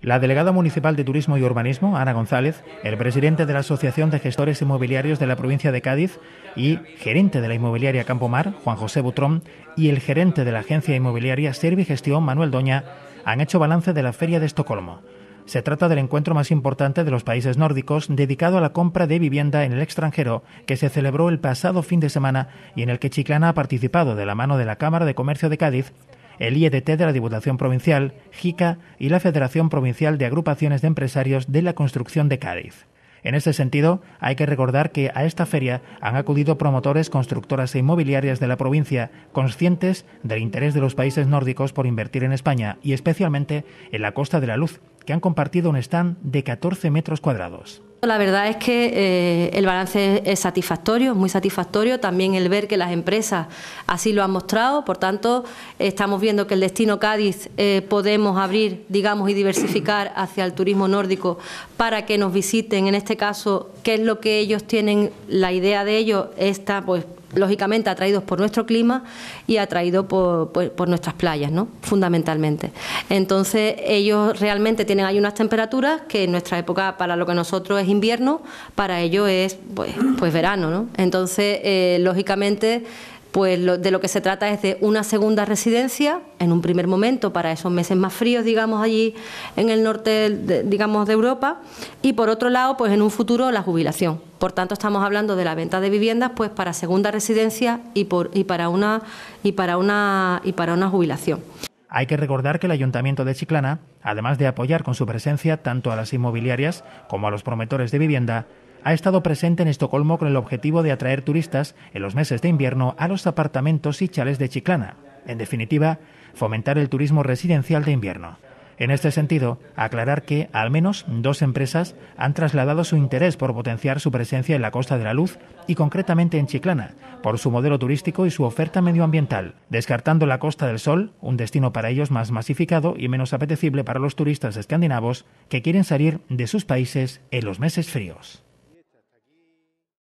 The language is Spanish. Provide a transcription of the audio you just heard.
La delegada municipal de Turismo y Urbanismo, Ana González, el presidente de la Asociación de Gestores Inmobiliarios de la provincia de Cádiz y gerente de la inmobiliaria Campomar, Juan José Butrón, y el gerente de la agencia inmobiliaria Servigestión, Manuel Doña, han hecho balance de la Feria de Estocolmo. Se trata del encuentro más importante de los países nórdicos dedicado a la compra de vivienda en el extranjero que se celebró el pasado fin de semana y en el que Chiclana ha participado de la mano de la Cámara de Comercio de Cádiz el IEDT de la Diputación Provincial, JICA y la Federación Provincial de Agrupaciones de Empresarios de la Construcción de Cádiz. En este sentido, hay que recordar que a esta feria han acudido promotores, constructoras e inmobiliarias de la provincia, conscientes del interés de los países nórdicos por invertir en España y especialmente en la Costa de la Luz, que han compartido un stand de 14 metros cuadrados. La verdad es que eh, el balance es satisfactorio, muy satisfactorio. También el ver que las empresas así lo han mostrado. Por tanto, estamos viendo que el destino Cádiz eh, podemos abrir, digamos, y diversificar hacia el turismo nórdico para que nos visiten. En este caso, ¿qué es lo que ellos tienen? La idea de ellos está, pues, lógicamente atraídos por nuestro clima y atraídos por, nuestras playas, ¿no? fundamentalmente. Entonces ellos realmente tienen ahí unas temperaturas que en nuestra época para lo que nosotros es invierno, para ellos es pues, pues verano. ¿no? Entonces, eh, lógicamente, pues de lo que se trata es de una segunda residencia, en un primer momento, para esos meses más fríos, digamos, allí en el norte, digamos, de Europa, y por otro lado, pues en un futuro la jubilación. Por tanto, estamos hablando de la venta de viviendas, pues para segunda residencia y, para, una, y, para, una, y para una jubilación. Hay que recordar que el Ayuntamiento de Chiclana, además de apoyar con su presencia tanto a las inmobiliarias como a los promotores de vivienda, ha estado presente en Estocolmo con el objetivo de atraer turistas en los meses de invierno a los apartamentos y chales de Chiclana. En definitiva, fomentar el turismo residencial de invierno. En este sentido, aclarar que al menos dos empresas han trasladado su interés por potenciar su presencia en la Costa de la Luz y concretamente en Chiclana, por su modelo turístico y su oferta medioambiental, descartando la Costa del Sol, un destino para ellos más masificado y menos apetecible para los turistas escandinavos que quieren salir de sus países en los meses fríos.